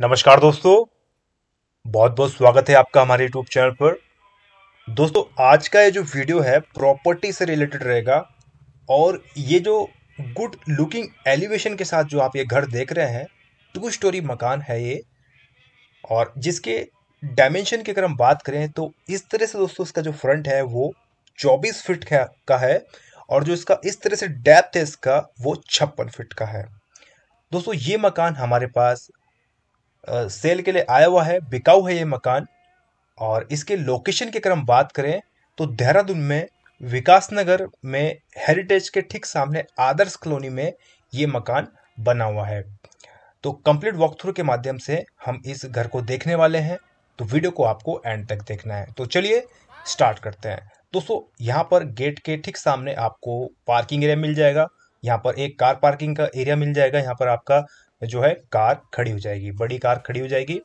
नमस्कार दोस्तों बहुत बहुत स्वागत है आपका हमारे यूट्यूब चैनल पर दोस्तों आज का ये जो वीडियो है प्रॉपर्टी से रिलेटेड रहेगा और ये जो गुड लुकिंग एलिवेशन के साथ जो आप ये घर देख रहे हैं टू स्टोरी मकान है ये और जिसके डायमेंशन की अगर हम बात करें तो इस तरह से दोस्तों इसका जो फ्रंट है वो चौबीस फिट का है और जो इसका इस तरह से डेप्थ है इसका वो छप्पन फिट का है दोस्तों ये मकान हमारे पास सेल के लिए आया हुआ है बिकाऊ है ये मकान और इसके लोकेशन की अगर हम बात करें तो देहरादून में विकास नगर में हेरिटेज के ठीक सामने आदर्श कॉलोनी में ये मकान बना हुआ है तो कंप्लीट वॉक थ्रू के माध्यम से हम इस घर को देखने वाले हैं तो वीडियो को आपको एंड तक देखना है तो चलिए स्टार्ट करते हैं दोस्तों यहाँ पर गेट के ठीक सामने आपको पार्किंग एरिया मिल जाएगा यहाँ पर एक कार पार्किंग का एरिया मिल जाएगा यहाँ पर आपका जो है कार खड़ी हो जाएगी बड़ी कार खड़ी हो जाएगी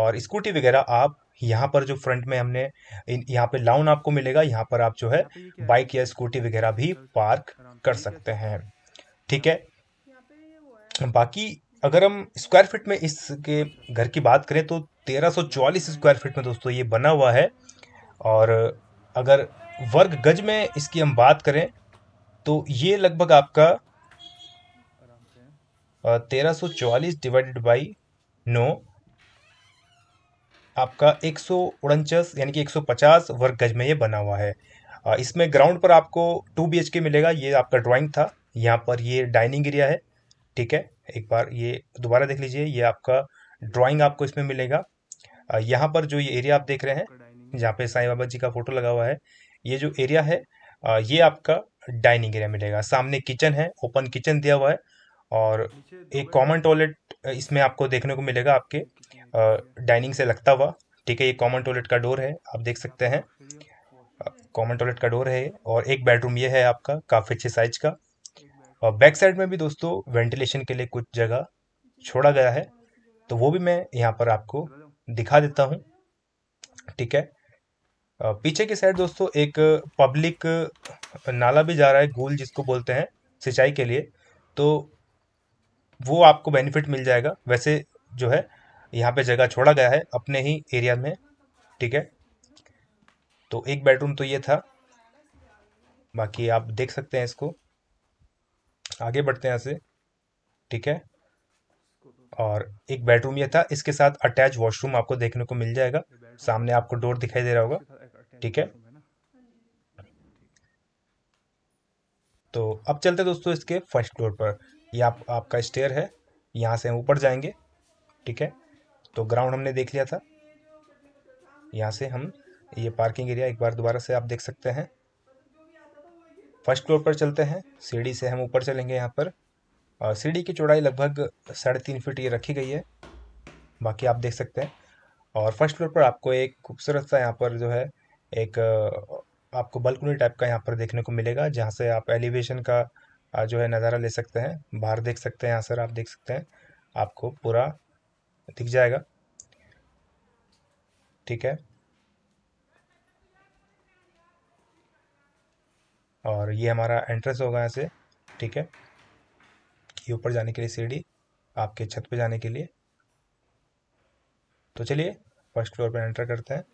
और स्कूटी वगैरह आप यहाँ पर जो फ्रंट में हमने यहाँ पे लाउन आपको मिलेगा यहाँ पर आप जो है बाइक या स्कूटी वगैरह भी पार्क कर सकते हैं ठीक है बाकी अगर हम स्क्वायर फीट में इसके घर की बात करें तो 1344 स्क्वायर फीट में दोस्तों ये बना हुआ है और अगर वर्ग गज में इसकी हम बात करें तो ये लगभग आपका तेरह सौ चौवालीस डिवाइडेड बाई नौ आपका एक सौ उनचास यानी कि एक सौ पचास वर्ग गज में ये बना हुआ है इसमें ग्राउंड पर आपको टू बी एच के मिलेगा ये आपका ड्राइंग था यहाँ पर ये डाइनिंग एरिया है ठीक है एक बार ये दोबारा देख लीजिए ये आपका ड्राइंग आपको इसमें मिलेगा यहाँ पर जो ये एरिया आप देख रहे हैं जहाँ पे साईं बाबा जी का फोटो लगा हुआ है ये जो एरिया है ये आपका डाइनिंग एरिया मिलेगा सामने किचन है ओपन किचन दिया हुआ है और एक कॉमन टॉयलेट इसमें आपको देखने को मिलेगा आपके डाइनिंग से लगता हुआ ठीक है ये कॉमन टॉयलेट का डोर है आप देख सकते हैं कॉमन टॉयलेट का डोर है और एक बेडरूम ये है आपका काफ़ी अच्छे साइज का और बैक साइड में भी दोस्तों वेंटिलेशन के लिए कुछ जगह छोड़ा गया है तो वो भी मैं यहाँ पर आपको दिखा देता हूँ ठीक है पीछे की साइड दोस्तों एक पब्लिक नाला भी जा रहा है गोल जिसको बोलते हैं सिंचाई के लिए तो वो आपको बेनिफिट मिल जाएगा वैसे जो है यहाँ पे जगह छोड़ा गया है अपने ही एरिया में ठीक है तो एक बेडरूम तो ये था बाकी आप देख सकते हैं इसको आगे बढ़ते हैं यहाँ से ठीक है और एक बेडरूम ये था इसके साथ अटैच वॉशरूम आपको देखने को मिल जाएगा सामने आपको डोर दिखाई दे रहा होगा ठीक है तो अब चलते हैं दोस्तों इसके फर्स्ट फ्लोर पर यह आप आपका स्टेयर है यहाँ से हम ऊपर जाएंगे ठीक है तो ग्राउंड हमने देख लिया था यहाँ से हम ये पार्किंग एरिया एक बार दोबारा से आप देख सकते हैं फर्स्ट फ्लोर पर चलते हैं सीढ़ी से हम ऊपर चलेंगे यहाँ पर और सीढ़ी की चौड़ाई लगभग साढ़े तीन फिट ये रखी गई है बाकी आप देख सकते हैं और फर्स्ट फ्लोर पर आपको एक खूबसूरत सा यहाँ पर जो है एक आपको बलकुनी टाइप का यहाँ पर देखने को मिलेगा जहाँ से आप एलिवेशन का जो है नज़ारा ले सकते हैं बाहर देख सकते हैं यहाँ सर आप देख सकते हैं आपको पूरा दिख जाएगा ठीक है और ये हमारा एंट्रेंस होगा यहाँ से ठीक है ये ऊपर जाने के लिए सीढ़ी आपके छत पे जाने के लिए तो चलिए फर्स्ट फ्लोर पर एंटर करते हैं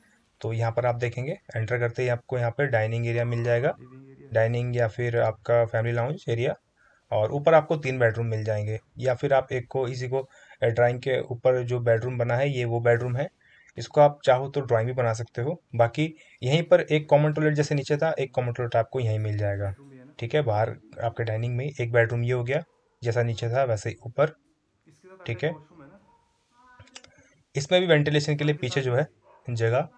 तो यहाँ पर आप देखेंगे एंटर करते ही आपको यहाँ पर डाइनिंग एरिया मिल जाएगा डाइनिंग या फिर आपका फैमिली लाउंज एरिया और ऊपर आपको तीन बेडरूम मिल जाएंगे या फिर आप एक को इसी को ड्राइंग के ऊपर जो बेडरूम बना है ये वो बेडरूम है इसको आप चाहो तो ड्राइंग भी बना सकते हो बाकी यहीं पर एक कॉमन टॉयलेट जैसे नीचे था एक कॉमन टॉयलेट आपको यहीं मिल जाएगा ठीक है बाहर आपके डाइनिंग में एक बेडरूम ये हो गया जैसा नीचे था वैसे ही ऊपर ठीक है इसमें भी वेंटिलेशन के लिए पीछे जो है जगह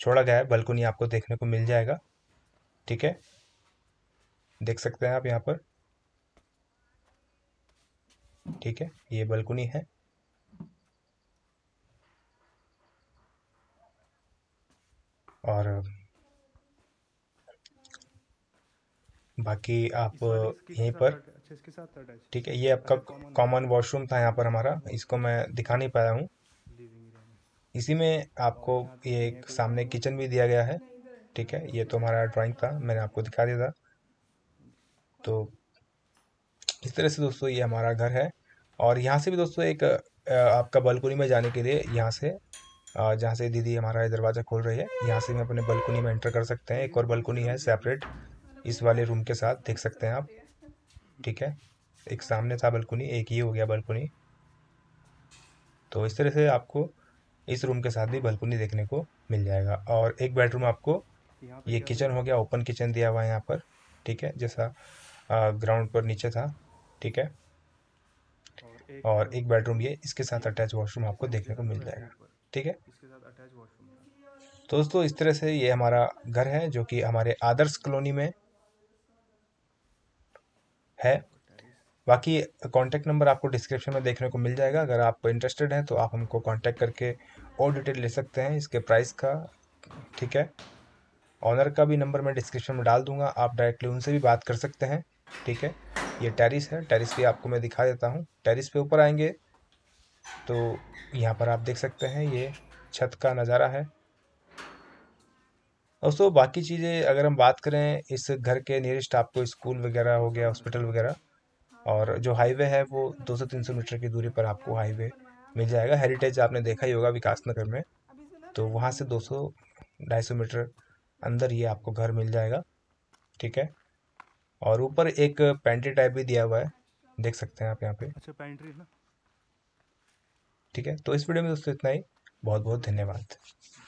छोड़ा गया है बलकुनी आपको देखने को मिल जाएगा ठीक है देख सकते हैं आप यहाँ पर ठीक है ये बलकुनी है और बाकी आप यहीं पर अच्छा, ठीक है ये आपका कॉमन वॉशरूम था यहाँ पर हमारा इसको मैं दिखा नहीं पाया हूँ इसी में आपको ये एक सामने किचन भी दिया गया है ठीक है ये तो हमारा ड्राइंग था मैंने आपको दिखा दिया था तो इस तरह से दोस्तों ये हमारा घर है और यहाँ से भी दोस्तों एक आपका बालकनी में जाने के लिए यहाँ से जहाँ से दीदी हमारा दरवाज़ा खोल रही है यहाँ से हम अपने बालकनी में एंटर कर सकते हैं एक और बालकनी है सेपरेट इस वाले रूम के साथ देख सकते हैं आप ठीक है एक सामने था बालकनी एक ही हो गया बालकनी तो इस तरह से आपको इस रूम के साथ भी बलकुनी देखने को मिल जाएगा और एक बेडरूम आपको ये किचन हो गया ओपन किचन दिया हुआ है यहाँ पर ठीक है जैसा ग्राउंड पर नीचे था ठीक है और एक बेडरूम ये इसके साथ अटैच वॉशरूम आपको देखने को मिल जाएगा ठीक है दोस्तों इस तरह से ये हमारा घर है जो कि हमारे आदर्श कॉलोनी में है बाकी कॉन्टैक्ट नंबर आपको डिस्क्रिप्शन में देखने को मिल जाएगा अगर आप इंटरेस्टेड हैं तो आप हमको कॉन्टैक्ट करके और डिटेल ले सकते हैं इसके प्राइस का ठीक है ऑनर का भी नंबर मैं डिस्क्रिप्शन में डाल दूंगा आप डायरेक्टली उनसे भी बात कर सकते हैं ठीक है ये टेरिस है टेरिस भी आपको मैं दिखा देता हूँ टेरिस पे ऊपर आएंगे तो यहाँ पर आप देख सकते हैं ये छत का नज़ारा है दोस्तों बाकी चीज़ें अगर हम बात करें इस घर के नियरेस्ट आपको स्कूल वगैरह हो गया हॉस्पिटल वगैरह और जो हाईवे है वो दो से तीन सौ मीटर की दूरी पर आपको हाईवे मिल जाएगा हेरिटेज आपने देखा ही होगा विकास नगर में तो वहाँ से दो सौ ढाई सौ मीटर अंदर ये आपको घर मिल जाएगा ठीक है और ऊपर एक पेंट्री टाइप भी दिया हुआ है देख सकते हैं आप यहाँ पे अच्छा पेंट्री ना ठीक है तो इस वीडियो में दोस्तों इतना ही बहुत बहुत धन्यवाद